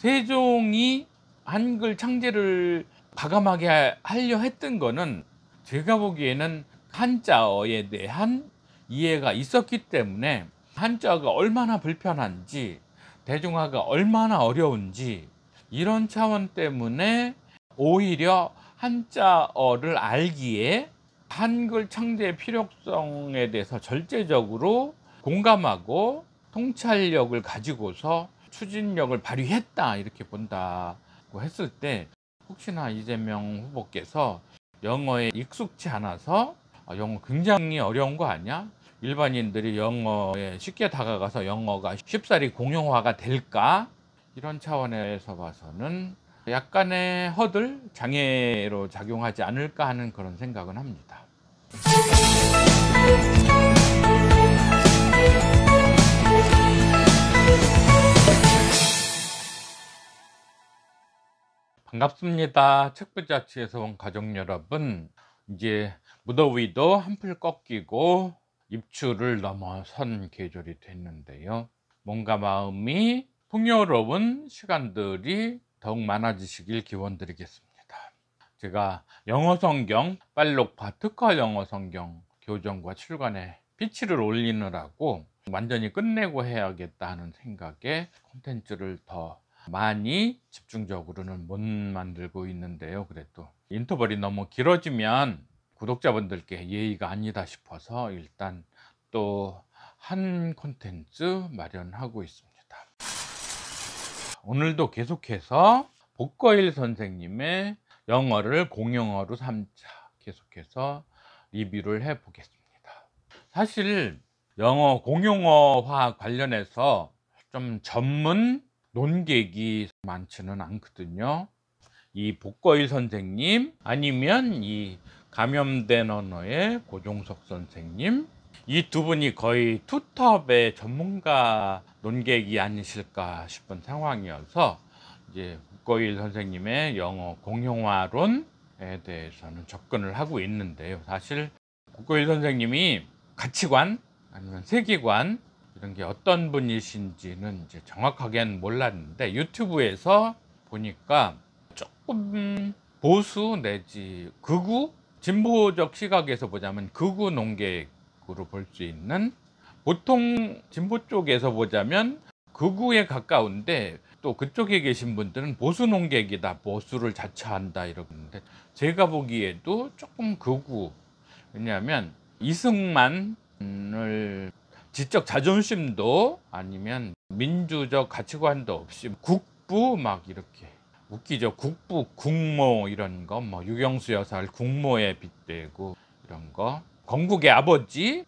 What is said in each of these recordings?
세종이 한글 창제를 과감하게 하려 했던 거는 제가 보기에는 한자어에 대한 이해가 있었기 때문에 한자가 얼마나 불편한지 대중화가 얼마나 어려운지 이런 차원 때문에 오히려 한자어를 알기에 한글 창제의 필요성에 대해서 절대적으로 공감하고 통찰력을 가지고서 추진력을 발휘했다 이렇게 본다고 했을 때 혹시나 이재명 후보께서 영어에 익숙치 않아서 아, 영어 굉장히 어려운 거 아니야? 일반인들이 영어에 쉽게 다가가서 영어가 쉽사리 공용화가 될까? 이런 차원에서 봐서는 약간의 허들, 장애로 작용하지 않을까 하는 그런 생각은 합니다. 반갑습니다. 책부자치에서 온 가족 여러분. 이제 무더위도 한풀 꺾이고 입추를 넘어선 계절이 됐는데요. 뭔가 마음이 풍요로운 시간들이 더욱 많아지시길 기원드리겠습니다. 제가 영어성경 빨록파 특화 영어성경 교정과 출간에 피치를 올리느라고 완전히 끝내고 해야겠다 하는 생각에 콘텐츠를 더 많이 집중적으로는 못 만들고 있는데요. 그래도 인터벌이 너무 길어지면 구독자분들께 예의가 아니다 싶어서 일단 또 한 콘텐츠 마련하고 있습니다. 오늘도 계속해서 복거일 선생님의 영어를 공용어로 3차 계속해서 리뷰를 해보겠습니다. 사실 영어 공용어화 관련해서 좀 전문 논객이 많지는 않거든요. 이 복거일 선생님 아니면 이 감염된 언어의 고종석 선생님 이 두 분이 거의 투톱의 전문가 논객이 아니실까 싶은 상황이어서 이제 복거일 선생님의 영어 공용화론에 대해서는 접근을 하고 있는데요. 사실 복거일 선생님이 가치관 아니면 세계관 그런게 어떤 분이신지는 이제 정확하게는 몰랐는데 유튜브에서 보니까 조금 보수 내지 극우 진보적 시각에서 보자면 극우 농객으로 볼 수 있는 보통 진보 쪽에서 보자면 극우에 가까운데 또 그쪽에 계신 분들은 보수 농객이다 보수를 자처한다 이러는데 제가 보기에도 조금 극우 왜냐하면 이승만을 지적 자존심도 아니면 민주적 가치관도 없이 국부 막 이렇게 웃기죠. 국부 국모 이런 거뭐 유경수 여사를 국모에 빗대고 이런 거 건국의 아버지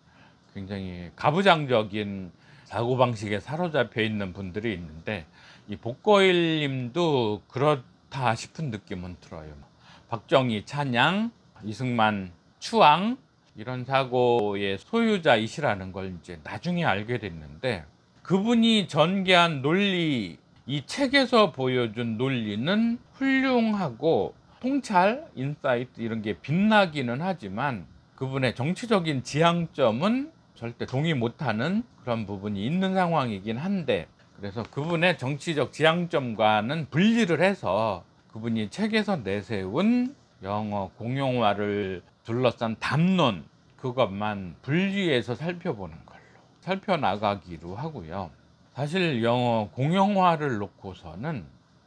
굉장히 가부장적인 사고방식에 사로잡혀 있는 분들이 있는데 이 복거일 님도 그렇다 싶은 느낌은 들어요. 뭐 박정희 찬양, 이승만 추앙 이런 사고의 소유자이시라는 걸 이제 나중에 알게 됐는데 그분이 전개한 논리 이 책에서 보여준 논리는 훌륭하고 통찰, 인사이트 이런 게 빛나기는 하지만 그분의 정치적인 지향점은 절대 동의 못하는 그런 부분이 있는 상황이긴 한데 그래서 그분의 정치적 지향점과는 분리를 해서 그분이 책에서 내세운 영어 공용화를 둘러싼 담론 그것만 분리해서 살펴보는 걸로 살펴나가기로 하고요. 사실 영어 공용화를 놓고서는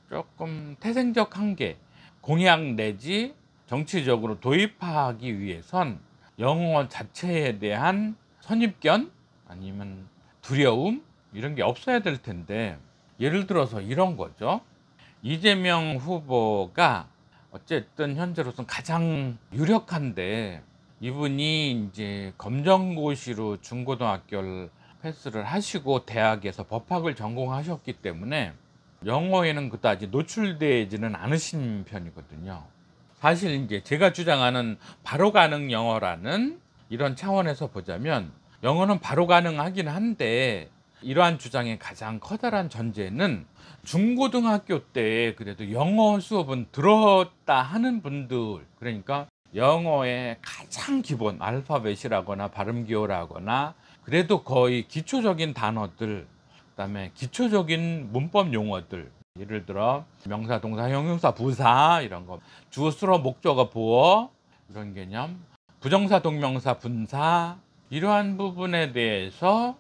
조금 태생적 한계, 공약 내지 정치적으로 도입하기 위해선 영어 자체에 대한 선입견 아니면 두려움 이런 게 없어야 될 텐데 예를 들어서 이런 거죠. 이재명 후보가 어쨌든 현재로서는 가장 유력한데 이분이 이제 검정고시로 중고등학교를 패스를 하시고 대학에서 법학을 전공하셨기 때문에 영어에는 그다지 노출되지는 않으신 편이거든요. 사실 이제 제가 주장하는 바로 가능 영어라는 이런 차원에서 보자면 영어는 바로 가능하긴 한데 이러한 주장의 가장 커다란 전제는 중고등학교 때 그래도 영어 수업은 들었다 하는 분들 그러니까 영어의 가장 기본 알파벳이라거나 발음 기호라거나 그래도 거의 기초적인 단어들 그다음에 기초적인 문법 용어들 예를 들어 명사 동사 형용사 부사 이런 거 주어 수로 목적어 보어 이런 개념 부정사 동명사 분사 이러한 부분에 대해서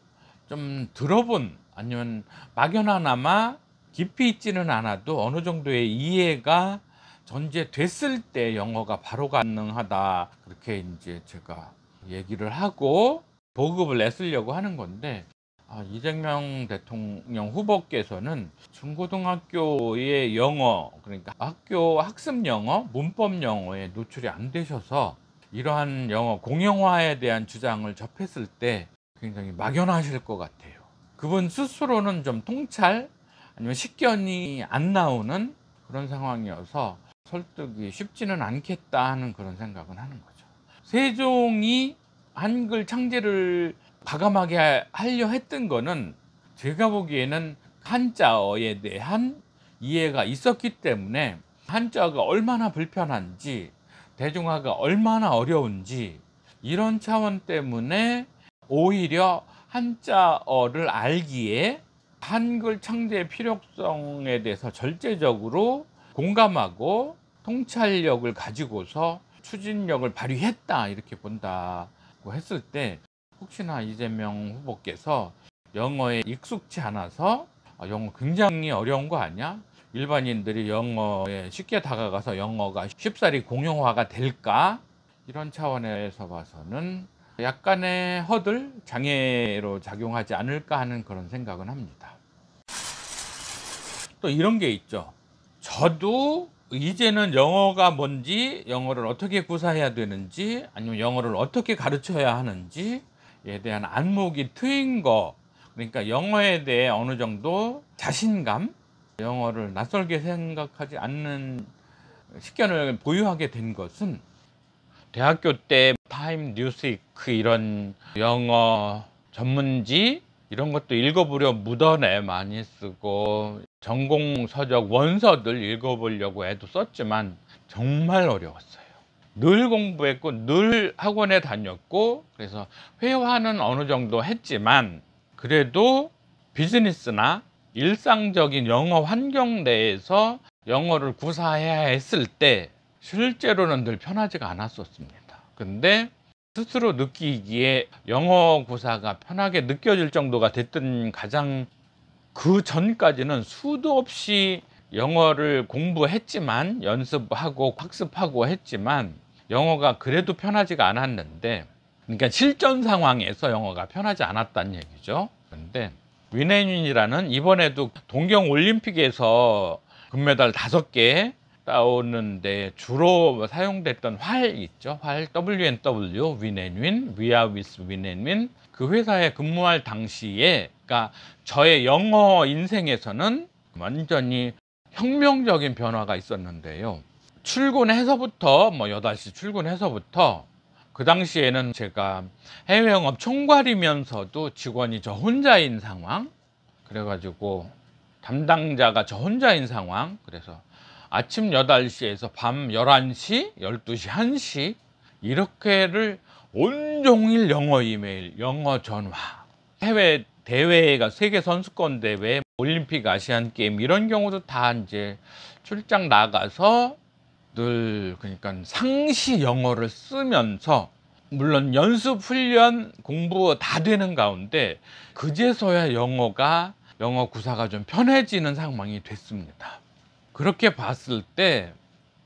좀 들어본 아니면 막연하나마 깊이 있지는 않아도 어느 정도의 이해가 전제됐을 때 영어가 바로 가능하다 그렇게 이제 제가 얘기를 하고 보급을 냈으려고 하는 건데 아, 이재명 대통령 후보께서는 중고등학교의 영어 그러니까 학교 학습 영어 문법 영어에 노출이 안 되셔서 이러한 영어 공용화에 대한 주장을 접했을 때 굉장히 막연하실 것 같아요. 그분 스스로는 좀 통찰 아니면 식견이 안 나오는 그런 상황이어서 설득이 쉽지는 않겠다 하는 그런 생각은 하는 거죠. 세종이 한글 창제를 과감하게 하려 했던 거는 제가 보기에는 한자어에 대한 이해가 있었기 때문에 한자가 얼마나 불편한지 대중화가 얼마나 어려운지 이런 차원 때문에 오히려 한자어를 알기에 한글 창제의 필요성에 대해서 절제적으로 공감하고 통찰력을 가지고서 추진력을 발휘했다 이렇게 본다고 했을 때 혹시나 이재명 후보께서 영어에 익숙치 않아서 아, 영어 굉장히 어려운 거 아니야? 일반인들이 영어에 쉽게 다가가서 영어가 쉽사리 공용화가 될까? 이런 차원에서 봐서는 약간의 허들, 장애로 작용하지 않을까 하는 그런 생각은 합니다. 또 이런 게 있죠. 저도 이제는 영어가 뭔지, 영어를 어떻게 구사해야 되는지, 아니면 영어를 어떻게 가르쳐야 하는지에 대한 안목이 트인 거, 그러니까 영어에 대해 어느 정도 자신감, 영어를 낯설게 생각하지 않는 식견을 보유하게 된 것은 대학교 때 타임, 뉴스위크 그 이런 영어 전문지 이런 것도 읽어보려 묻어내 많이 쓰고 전공 서적 원서들 읽어보려고 애도 썼지만 정말 어려웠어요. 늘 공부했고 늘 학원에 다녔고 그래서 회화는 어느 정도 했지만 그래도 비즈니스나 일상적인 영어 환경 내에서 영어를 구사해야 했을 때 실제로는 늘 편하지가 않았었습니다. 근데 스스로 느끼기에 영어 고사가 편하게 느껴질 정도가 됐던 가장 그 전까지는 수도 없이 영어를 공부했지만 연습하고 학습하고 했지만 영어가 그래도 편하지가 않았는데 그러니까 실전 상황에서 영어가 편하지 않았다는 얘기죠. 그런데 위네윤이라는 이번에도 동경 올림픽에서 금메달 다섯 개 따오는데 주로 사용됐던 활 있죠. 활 WNW, 윈앤윈, 위아위스 윈앤윈 그 회사에 근무할 당시에 그러니까 저의 영어 인생에서는 완전히 혁명적인 변화가 있었는데요. 출근해서부터 뭐 8시 출근해서부터 그 당시에는 제가 해외 영업 총괄이면서도 직원이 저 혼자인 상황 그래가지고 담당자가 저 혼자인 상황 그래서 아침 8시에서 밤 11시, 12시, 1시 이렇게를 온종일 영어 이메일, 영어 전화, 해외 대회가 세계 선수권 대회, 올림픽, 아시안 게임 이런 경우도 다 이제 출장 나가서 늘 그러니까 상시 영어를 쓰면서 물론 연습 훈련 공부 다 되는 가운데 그제서야 영어가 영어 구사가 좀 편해지는 상황이 됐습니다. 그렇게 봤을 때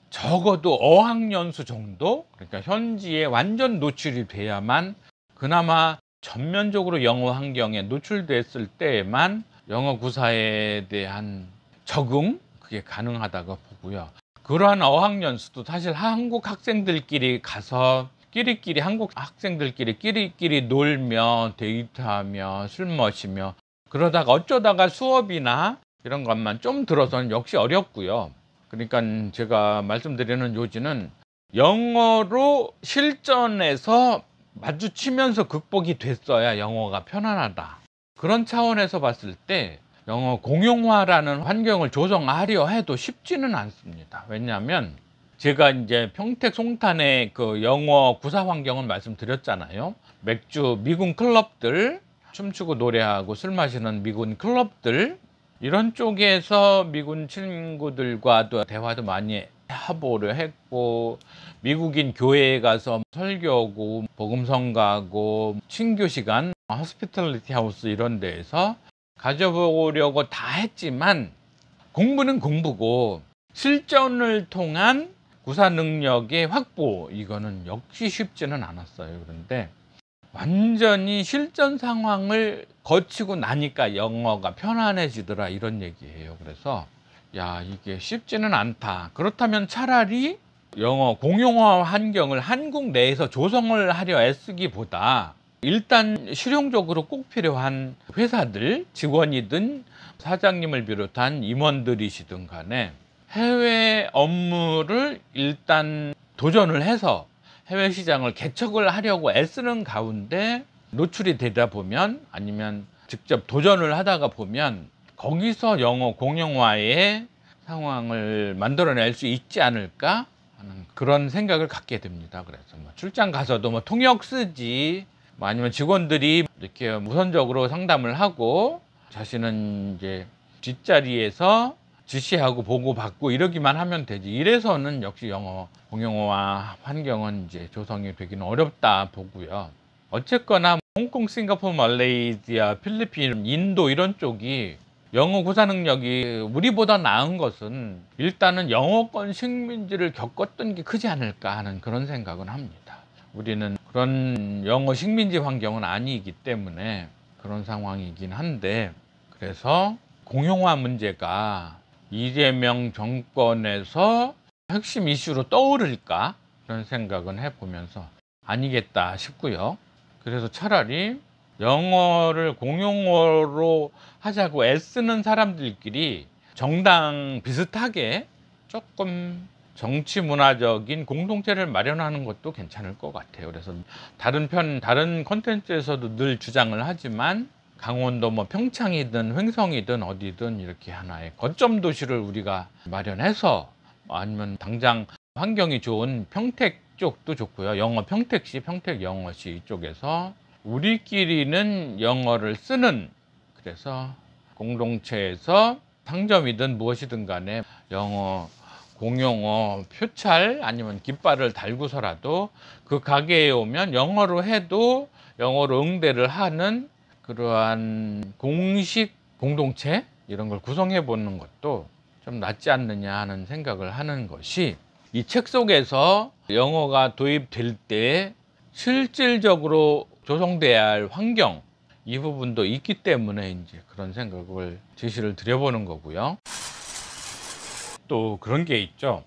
적어도 어학연수 정도 그러니까 현지에 완전 노출이 돼야만 그나마 전면적으로 영어 환경에 노출됐을 때에만 영어 구사에 대한 적응 그게 가능하다고 보고요. 그러한 어학연수도 사실 한국 학생들끼리 가서 끼리끼리 한국 학생들끼리 끼리끼리 놀며 데이트하며 술 마시며 그러다가 어쩌다가 수업이나 이런 것만 좀 들어서는 역시 어렵고요. 그러니까 제가 말씀드리는 요지는 영어로 실전에서 마주치면서 극복이 됐어야 영어가 편안하다. 그런 차원에서 봤을 때 영어 공용화라는 환경을 조성하려 해도 쉽지는 않습니다. 왜냐하면 제가 이제 평택 송탄의 그 영어 구사 환경을 말씀드렸잖아요. 맥주 미군 클럽들, 춤추고 노래하고 술 마시는 미군 클럽들, 이런 쪽에서 미군 친구들과도 대화도 많이 하보를 했고 미국인 교회에 가서 설교고 복음성 가고 친교 시간 허스피탈리티 하우스 이런 데에서 가져보려고 다 했지만 공부는 공부고 실전을 통한 구사 능력의 확보 이거는 역시 쉽지는 않았어요 그런데 완전히 실전 상황을 거치고 나니까 영어가 편안해지더라 이런 얘기예요. 그래서 야 이게 쉽지는 않다. 그렇다면 차라리 영어 공용어 환경을 한국 내에서 조성을 하려 애쓰기보다 일단 실용적으로 꼭 필요한 회사들 직원이든 사장님을 비롯한 임원들이시든 간에 해외 업무를 일단 도전을 해서 해외 시장을 개척을 하려고 애쓰는 가운데 노출이 되다 보면 아니면 직접 도전을 하다가 보면 거기서 영어 공용화의 상황을 만들어낼 수 있지 않을까 하는 그런 생각을 갖게 됩니다. 그래서 뭐 출장 가서도 뭐 통역 쓰지 뭐 아니면 직원들이 이렇게 무선적으로 상담을 하고 자신은 이제 뒷자리에서 지시하고 보고받고 이러기만 하면 되지. 이래서는 역시 영어, 공용어와 환경은 이제 조성이 되기는 어렵다 보고요. 어쨌거나 홍콩, 싱가포르, 말레이시아, 필리핀, 인도 이런 쪽이 영어 구사 능력이 우리보다 나은 것은 일단은 영어권 식민지를 겪었던 게 크지 않을까 하는 그런 생각은 합니다. 우리는 그런 영어 식민지 환경은 아니기 때문에 그런 상황이긴 한데 그래서 공용화 문제가 이재명 정권에서 핵심 이슈로 떠오를까 그런 생각은 해보면서 아니겠다 싶고요. 그래서 차라리 영어를 공용어로 하자고 애쓰는 사람들끼리 정당 비슷하게 조금 정치 문화적인 공동체를 마련하는 것도 괜찮을 것 같아요. 그래서 다른 편, 다른 콘텐츠에서도늘 주장을 하지만 강원도 뭐 평창이든 횡성이든 어디든 이렇게 하나의 거점 도시를 우리가 마련해서 아니면 당장 환경이 좋은 평택 쪽도 좋고요. 영어 평택시, 평택 영어시 이쪽에서 우리끼리는 영어를 쓰는 그래서 공동체에서 상점이든 무엇이든 간에 영어 공용어 표찰 아니면 깃발을 달고서라도 그 가게에 오면 영어로 해도 영어로 응대를 하는 그러한 공식 공동체 이런 걸 구성해 보는 것도 좀 낫지 않느냐 하는 생각을 하는 것이 이 책 속에서 영어가 도입될 때 실질적으로 조성돼야 할 환경 이 부분도 있기 때문에 이제 그런 생각을 제시를 드려보는 거고요. 또 그런 게 있죠.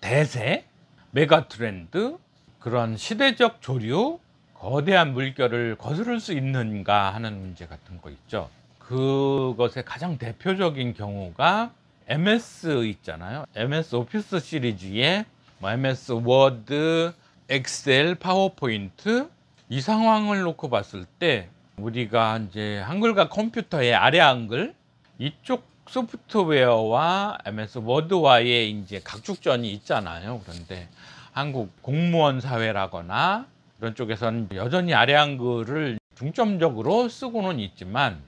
대세, 메가 트렌드, 그런 시대적 조류, 거대한 물결을 거스를 수 있는가 하는 문제 같은 거 있죠. 그것의 가장 대표적인 경우가 MS 있잖아요. MS 오피스 시리즈의 뭐 MS 워드, 엑셀, 파워포인트 이 상황을 놓고 봤을 때 우리가 이제 한글과 컴퓨터의 아래 한글 이쪽 소프트웨어와 MS 워드와의 이제 각축전이 있잖아요. 그런데 한국 공무원 사회라거나 이런 쪽에서는 여전히 아래 한글을 중점적으로 쓰고는 있지만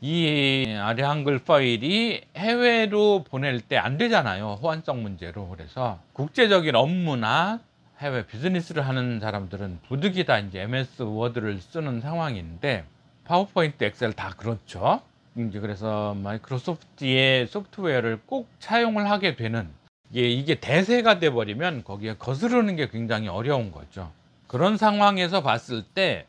이 아래 한글 파일이 해외로 보낼 때 안 되잖아요. 호환성 문제로. 그래서 국제적인 업무나 해외 비즈니스를 하는 사람들은 부득이다 이제 MS 워드를 쓰는 상황인데 파워포인트, 엑셀 다 그렇죠. 이제 그래서 마이크로소프트의 소프트웨어를 꼭 차용을 하게 되는 이게, 이게 대세가 돼버리면 거기에 거스르는 게 굉장히 어려운 거죠. 그런 상황에서 봤을 때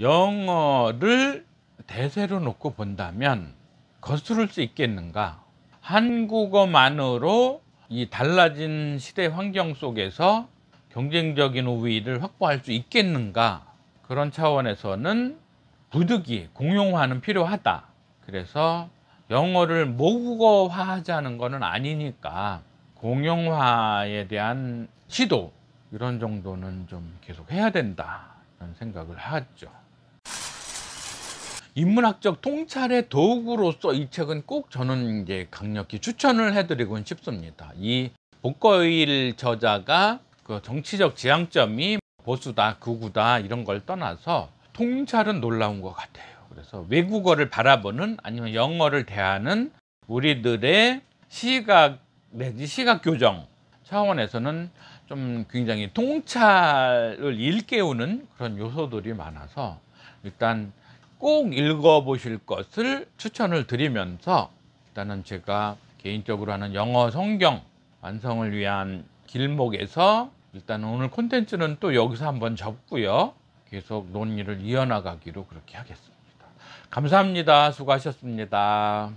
영어를 대세로 놓고 본다면 거스를 수 있겠는가? 한국어만으로 이 달라진 시대 환경 속에서 경쟁적인 우위를 확보할 수 있겠는가? 그런 차원에서는 부득이 공용화는 필요하다. 그래서 영어를 모국어화하자는 것은 아니니까 공용화에 대한 시도 이런 정도는 좀 계속 해야 된다 이런 생각을 하죠. 인문학적 통찰의 도구로서 이 책은 꼭 저는 이제 강력히 추천을 해드리고 싶습니다. 이 복거일 저자가 그 정치적 지향점이 보수다, 극우다 이런 걸 떠나서 통찰은 놀라운 것 같아요. 그래서 외국어를 바라보는 아니면 영어를 대하는 우리들의 시각 내지 시각 교정 차원에서는 좀 굉장히 통찰을 일깨우는 그런 요소들이 많아서 일단 꼭 읽어보실 것을 추천을 드리면서 일단은 제가 개인적으로 하는 영어 성경 완성을 위한 길목에서 일단 오늘 콘텐츠는 또 여기서 한번 접고요. 계속 논의를 이어나가기로 그렇게 하겠습니다. 감사합니다. 수고하셨습니다.